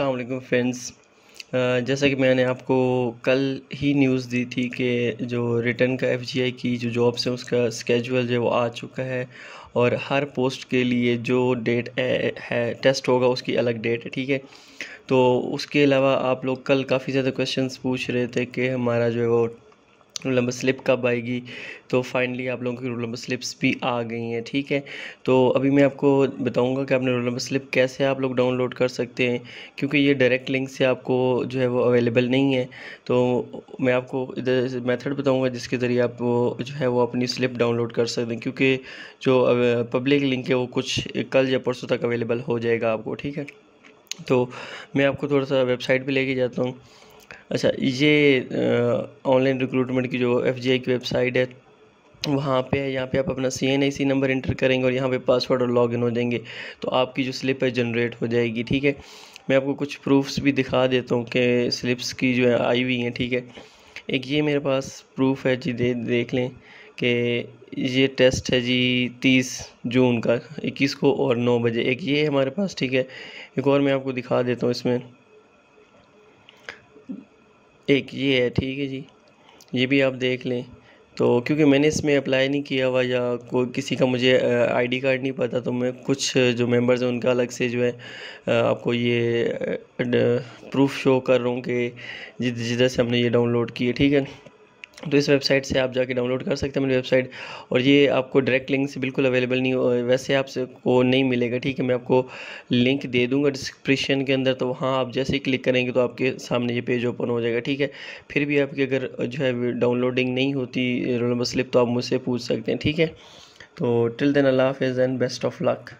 अल्लाम friends uh, जैसा कि मैंने आपको कल ही न्यूज़ दी थी कि जो रिटर्न का एफजीआई की जो जॉब्स हैं उसका स्केजुअल जो वो आ चुका है और हर पोस्ट के लिए जो डेट है टेस्ट होगा उसकी अलग डेट है ठीक है तो उसके अलावा आप लोग कल काफ़ी ज़्यादा क्वेश्चंस पूछ रहे थे कि हमारा जो है वो रोल नंबर स्लिप कब आएगी तो फाइनली आप लोगों की रोल नंबर स्लिप्स भी आ गई हैं ठीक है तो अभी मैं आपको बताऊंगा कि आपने रोल नंबर स्लिप कैसे आप लोग डाउनलोड कर सकते हैं क्योंकि ये डायरेक्ट लिंक से आपको जो है वो अवेलेबल नहीं है तो मैं आपको इधर मेथड बताऊँगा जिसके ज़रिए आप वो जो है वो अपनी स्लिप डाउनलोड कर सकते हैं क्योंकि जो पब्लिक लिंक है वो कुछ कल या परसों तक अवेलेबल हो जाएगा आपको ठीक है तो मैं आपको थोड़ा सा वेबसाइट पर लेके जाता हूँ अच्छा ये ऑनलाइन रिक्रूटमेंट की जो एफ की वेबसाइट है वहाँ पे है यहाँ पे आप अपना C N I C number enter करेंगे और यहाँ पे पासवर्ड और लॉगिन हो जाएंगे तो आपकी जो स्लिप है जनरेट हो जाएगी ठीक है मैं आपको कुछ प्रूफ्स भी दिखा देता हूँ कि स्लिप्स की जो है आई हुई हैं ठीक है एक ये मेरे पास प्रूफ है जी दे देख लें कि ये टेस्ट है जी तीस जून का इक्कीस को और नौ बजे एक ये हमारे पास ठीक है एक और मैं आपको दिखा देता हूँ इसमें एक ये है ठीक है जी ये भी आप देख लें तो क्योंकि मैंने इसमें अप्लाई नहीं किया हुआ या कोई किसी का मुझे आईडी कार्ड नहीं पता तो मैं कुछ जो मेंबर्स हैं उनका अलग से जो है आपको ये प्रूफ शो कर रहा हूँ कि जिधर से हमने ये डाउनलोड किए ठीक है तो इस वेबसाइट से आप जाके डाउनलोड कर सकते हैं मेरी वेबसाइट और ये आपको डायरेक्ट लिंक से बिल्कुल अवेलेबल नहीं वैसे आपसे को नहीं मिलेगा ठीक है मैं आपको लिंक दे दूंगा डिस्क्रिप्शन के अंदर तो वहाँ आप जैसे ही क्लिक करेंगे तो आपके सामने ये पेज ओपन हो जाएगा ठीक है फिर भी आपकी अगर जो है डाउनलोडिंग नहीं होती रोल नंबर स्लिप तो आप मुझसे पूछ सकते हैं ठीक है तो टिल देन अल्लाह हाफिज़ एंड बेस्ट ऑफ लक